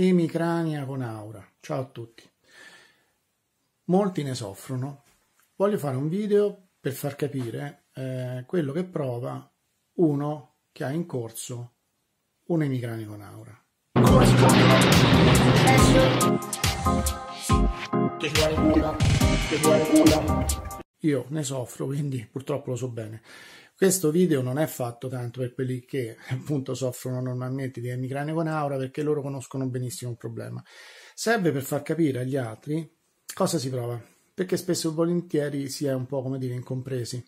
emicrania con aura. Ciao a tutti. Molti ne soffrono. Voglio fare un video per far capire eh, quello che prova uno che ha in corso un emicrania con aura. Io ne soffro, quindi purtroppo lo so bene. Questo video non è fatto tanto per quelli che appunto soffrono normalmente di emicrania con aura perché loro conoscono benissimo il problema. Serve per far capire agli altri cosa si prova, perché spesso e volentieri si è un po' come dire incompresi,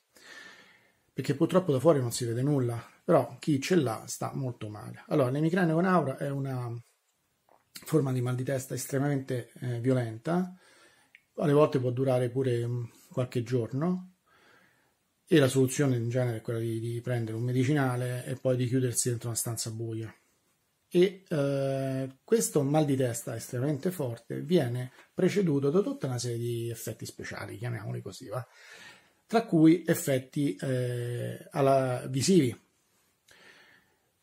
perché purtroppo da fuori non si vede nulla, però chi ce l'ha sta molto male. Allora, l'emicrania con aura è una forma di mal di testa estremamente eh, violenta, alle volte può durare pure mm, qualche giorno e la soluzione in genere è quella di, di, prendere un medicinale e poi di chiudersi dentro una stanza buia. E eh, questo mal di testa estremamente forte viene preceduto da tutta una serie di effetti speciali, chiamiamoli così, va? tra cui effetti eh, alla, visivi,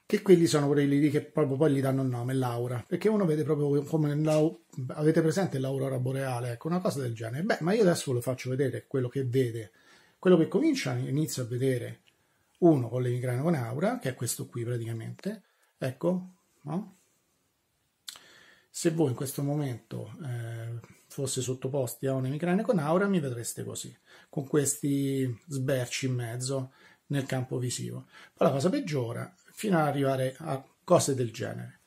che quelli sono quelli che proprio poi gli danno il nome, l'aura, perché uno vede proprio come avete presente l'aurora boreale, ecco, una cosa del genere. Beh, ma io adesso ve lo faccio vedere quello che vede quello che comincia, inizio a vedere uno con l'emigrano con aura, che è questo qui praticamente, ecco, no? se voi in questo momento eh, fosse sottoposti a un'emicrania con aura mi vedreste così, con questi sberci in mezzo nel campo visivo. Poi la cosa peggiora fino ad arrivare a cose del genere.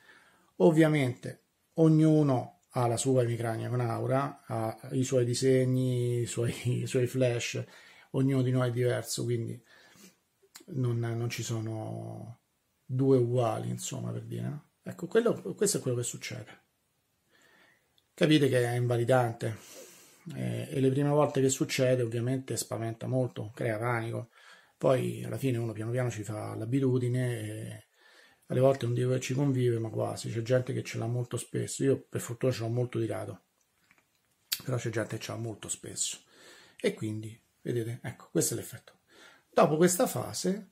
Ovviamente ognuno ha la sua emicrania con aura, ha i suoi disegni, i suoi, i suoi flash, ognuno di noi è diverso, quindi non, non ci sono due uguali, insomma, per dire. Ecco, quello, questo è quello che succede. Capite che è invalidante eh, e le prime volte che succede ovviamente spaventa molto, crea panico, poi alla fine uno piano piano ci fa l'abitudine e alle volte non dico che ci convive, ma quasi, c'è gente che ce l'ha molto spesso, io per fortuna ce l'ho molto di rado, però c'è gente che ce l'ha molto spesso e quindi Vedete? Ecco, questo è l'effetto. Dopo questa fase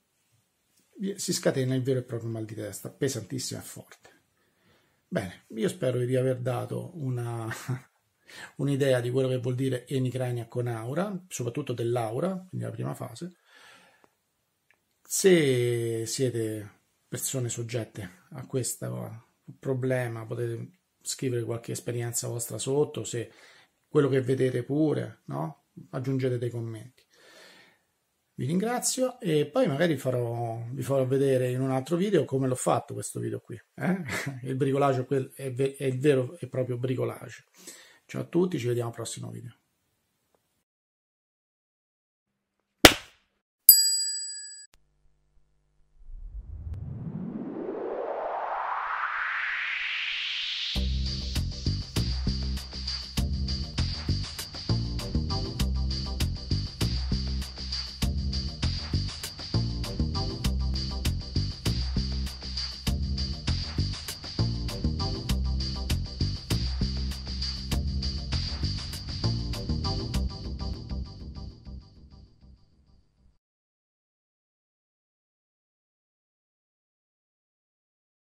si scatena il vero e proprio mal di testa, pesantissimo e forte. Bene, io spero di aver dato una, un'idea di quello che vuol dire emicrania con aura, soprattutto dell'aura, quindi la prima fase. Se siete persone soggette a questo problema, potete scrivere qualche esperienza vostra sotto, se quello che vedete pure, no? aggiungete dei commenti. Vi ringrazio e poi magari farò, vi farò vedere in un altro video come l'ho fatto questo video qui. Eh? Il bricolage è, è vero e proprio bricolage. Ciao a tutti, ci vediamo al prossimo video.